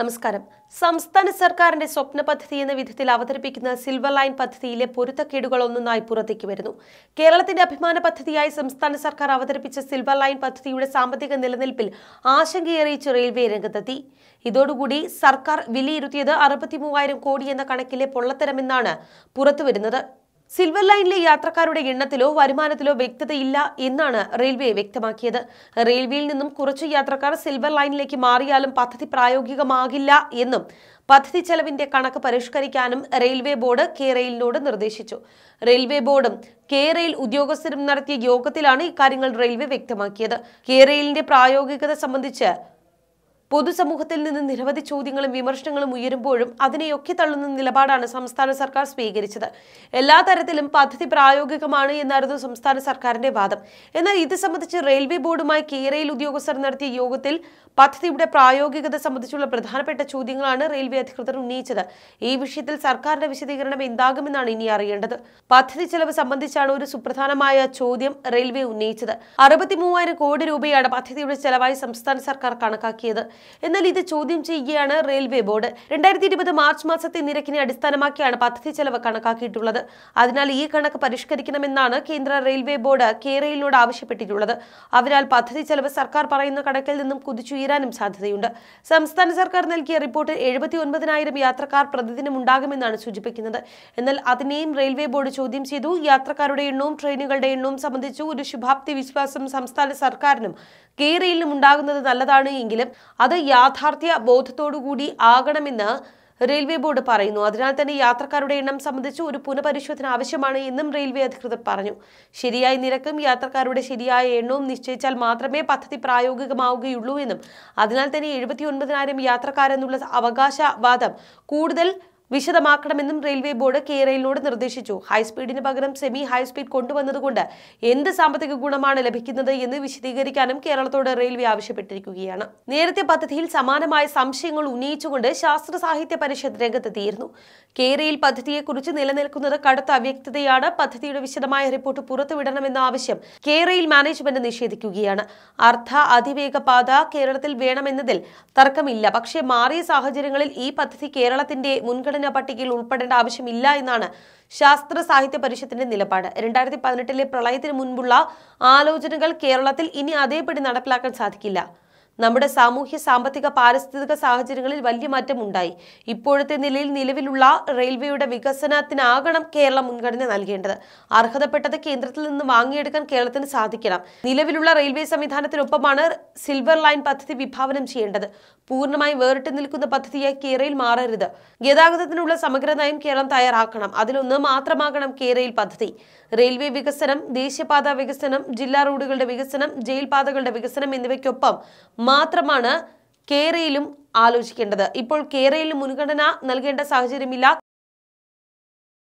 നമസ്കാരം സംസ്ഥാന സർക്കാരിന്റെ സ്വപ്ന പദ്ധതി എന്ന വിധത്തിൽ അവതരിപ്പിക്കുന്ന സിൽവർ ലൈൻ പദ്ധതിയിലെ പൊരുത്തക്കേടുകൾ ഒന്നൊന്നായി പുറത്തേക്ക് വരുന്നു കേരളത്തിന്റെ അഭിമാന പദ്ധതിയായി സംസ്ഥാന സർക്കാർ അവതരിപ്പിച്ച സിൽവർ ലൈൻ പദ്ധതിയുടെ സാമ്പത്തിക നിലനിൽപ്പിൽ ആശങ്കയറിയിച്ച് റെയിൽവേ രംഗത്തെത്തി ഇതോടുകൂടി സർക്കാർ വിലയിരുത്തിയത് അറുപത്തിമൂവായിരം കോടി എന്ന കണക്കിലെ പൊള്ളത്തരമെന്നാണ് പുറത്തുവരുന്നത് സിൽവർ ലൈനിലെ യാത്രക്കാരുടെ എണ്ണത്തിലോ വരുമാനത്തിലോ വ്യക്തതയില്ല എന്നാണ് റെയിൽവേ വ്യക്തമാക്കിയത് റെയിൽവേയിൽ നിന്നും കുറച്ച് യാത്രക്കാർ സിൽവർ ലൈനിലേക്ക് മാറിയാലും പദ്ധതി പ്രായോഗികമാകില്ല എന്നും പദ്ധതി ചെലവിന്റെ കണക്ക് പരിഷ്കരിക്കാനും റെയിൽവേ ബോർഡ് കെ റെയിലിനോട് നിർദ്ദേശിച്ചു റെയിൽവേ ബോർഡും കെ റെയിൽ ഉദ്യോഗസ്ഥരും നടത്തിയ യോഗത്തിലാണ് ഇക്കാര്യങ്ങൾ റെയിൽവേ വ്യക്തമാക്കിയത് കെ റെയിലിന്റെ പ്രായോഗികത സംബന്ധിച്ച് പൊതുസമൂഹത്തിൽ നിന്ന് നിരവധി ചോദ്യങ്ങളും വിമർശനങ്ങളും ഉയരുമ്പോഴും അതിനെയൊക്കെ തള്ളുന്ന നിലപാടാണ് സംസ്ഥാന സർക്കാർ സ്വീകരിച്ചത് എല്ലാ തരത്തിലും പദ്ധതി പ്രായോഗികമാണ് എന്നായിരുന്നു സംസ്ഥാന സർക്കാരിന്റെ വാദം എന്നാൽ ഇത് സംബന്ധിച്ച് റെയിൽവേ ബോർഡുമായി കേരയിൽ ഉദ്യോഗസ്ഥർ നടത്തിയ യോഗത്തിൽ പദ്ധതിയുടെ പ്രായോഗികത സംബന്ധിച്ചുള്ള പ്രധാനപ്പെട്ട ചോദ്യങ്ങളാണ് റെയിൽവേ അധികൃതർ ഉന്നയിച്ചത് ഈ വിഷയത്തിൽ സർക്കാരിന്റെ വിശദീകരണം എന്താകുമെന്നാണ് ഇനി അറിയേണ്ടത് പദ്ധതി ചെലവ് സംബന്ധിച്ചാണ് ഒരു സുപ്രധാനമായ ചോദ്യം റെയിൽവേ ഉന്നയിച്ചത് അറുപത്തിമൂവായിരം കോടി രൂപയാണ് പദ്ധതിയുടെ ചെലവായി സംസ്ഥാന സർക്കാർ കണക്കാക്കിയത് എന്നാൽ ഇത് ചോദ്യം ചെയ്യുകയാണ് റെയിൽവേ ബോർഡ് രണ്ടായിരത്തി ഇരുപത് മാർച്ച് മാസത്തെ നിരക്കിനെ അടിസ്ഥാനമാക്കിയാണ് പദ്ധതി ചെലവ് കണക്കാക്കിയിട്ടുള്ളത് അതിനാൽ ഈ കണക്ക് പരിഷ്കരിക്കണമെന്നാണ് കേന്ദ്ര റെയിൽവേ ബോർഡ് കേരളയിലോട് ആവശ്യപ്പെട്ടിട്ടുള്ളത് അതിനാൽ പദ്ധതി ചെലവ് സർക്കാർ പറയുന്ന കണക്കിൽ നിന്നും കുതിച്ചുയരാനും സാധ്യതയുണ്ട് സംസ്ഥാന സർക്കാർ നൽകിയ റിപ്പോർട്ടിൽ എഴുപത്തി ഒൻപതിനായിരം യാത്രക്കാർ പ്രതിദിനം ഉണ്ടാകുമെന്നാണ് സൂചിപ്പിക്കുന്നത് എന്നാൽ അതിനെയും റെയിൽവേ ബോർഡ് ചോദ്യം ചെയ്തു യാത്രക്കാരുടെ എണ്ണവും ട്രെയിനുകളുടെ എണ്ണവും സംബന്ധിച്ചു ഒരു ശുഭാപ്തി വിശ്വാസം സംസ്ഥാന സർക്കാരിനും കേരളയിലും ഉണ്ടാകുന്നത് നല്ലതാണ് എങ്കിലും അത് യാഥാർത്ഥ്യ ബോധത്തോടുകൂടി ആകണമെന്ന് റെയിൽവേ ബോർഡ് പറയുന്നു അതിനാൽ തന്നെ യാത്രക്കാരുടെ എണ്ണം സംബന്ധിച്ച് ഒരു പുനഃപരിശോധന ആവശ്യമാണ് എന്നും റെയിൽവേ അധികൃതർ പറഞ്ഞു ശരിയായ നിരക്കും യാത്രക്കാരുടെ ശരിയായ എണ്ണവും നിശ്ചയിച്ചാൽ മാത്രമേ പദ്ധതി പ്രായോഗികമാവുകയുള്ളൂ എന്നും അതിനാൽ തന്നെ എഴുപത്തി ഒൻപതിനായിരം യാത്രക്കാരെന്നുള്ള അവകാശവാദം കൂടുതൽ വിശദമാക്കണമെന്നും റെയിൽവേ ബോർഡ് കെ റെയിലിനോട് നിർദ്ദേശിച്ചു ഹൈസ്പീഡിന് പകരം സെമി ഹൈസ്പീഡ് കൊണ്ടുവന്നതുകൊണ്ട് എന്ത് സാമ്പത്തിക ഗുണമാണ് ലഭിക്കുന്നത് എന്ന് വിശദീകരിക്കാനും കേരളത്തോട് റെയിൽവേ ആവശ്യപ്പെട്ടിരിക്കുകയാണ് നേരത്തെ പദ്ധതിയിൽ സമാനമായ സംശയങ്ങൾ ഉന്നയിച്ചുകൊണ്ട് ശാസ്ത്ര സാഹിത്യ പരിഷത്ത് രംഗത്തെത്തിയിരുന്നു കെ റെയിൽ പദ്ധതിയെക്കുറിച്ച് നിലനിൽക്കുന്നത് കടുത്ത അവ്യക്തതയാണ് പദ്ധതിയുടെ വിശദമായ റിപ്പോർട്ട് പുറത്തുവിടണമെന്ന ആവശ്യം കെ റെയിൽ മാനേജ്മെന്റ് നിഷേധിക്കുകയാണ് അർദ്ധ അതിവേഗ പാത കേരളത്തിൽ വേണമെന്നതിൽ തർക്കമില്ല പക്ഷേ മാറിയ സാഹചര്യങ്ങളിൽ ഈ പദ്ധതി കേരളത്തിന്റെ മുൻഗണന പരിശീലന പട്ടികയിൽ ഉൾപ്പെടേണ്ട ആവശ്യമില്ല എന്നാണ് ശാസ്ത്ര സാഹിത്യ പരിഷത്തിന്റെ നിലപാട് രണ്ടായിരത്തി പതിനെട്ടിലെ പ്രളയത്തിന് മുൻപുള്ള ആലോചനകൾ കേരളത്തിൽ ഇനി അതേപടി നടപ്പിലാക്കാൻ സാധിക്കില്ല നമ്മുടെ സാമൂഹ്യ സാമ്പത്തിക പാരിസ്ഥിതിക സാഹചര്യങ്ങളിൽ വലിയ മാറ്റം ഉണ്ടായി ഇപ്പോഴത്തെ നിലയിൽ നിലവിലുള്ള റെയിൽവേയുടെ വികസനത്തിനാകണം കേരളം മുൻഗണന നൽകേണ്ടത് അർഹതപ്പെട്ടത് കേന്ദ്രത്തിൽ നിന്ന് വാങ്ങിയെടുക്കാൻ കേരളത്തിന് സാധിക്കണം നിലവിലുള്ള റെയിൽവേ സംവിധാനത്തിനൊപ്പമാണ് സിൽവർ ലൈൻ പദ്ധതി വിഭാവനം ചെയ്യേണ്ടത് പൂർണ്ണമായി വേറിട്ട് നിൽക്കുന്ന പദ്ധതിയായി കേരയിൽ മാറരുത് ഗതാഗതത്തിനുള്ള സമഗ്ര നയം കേരളം തയ്യാറാക്കണം അതിലൊന്ന് മാത്രമാകണം കേരയിൽ പദ്ധതി റെയിൽവേ വികസനം ദേശീയപാതാ വികസനം ജില്ലാ റോഡുകളുടെ വികസനം ജയിൽ പാതകളുടെ വികസനം എന്നിവയ്ക്കൊപ്പം മാത്രമാണ് കേരയിലും ആലോചിക്കേണ്ടത് ഇപ്പോൾ കേരയിൽ മുൻഗണന നൽകേണ്ട സാഹചര്യമില്ല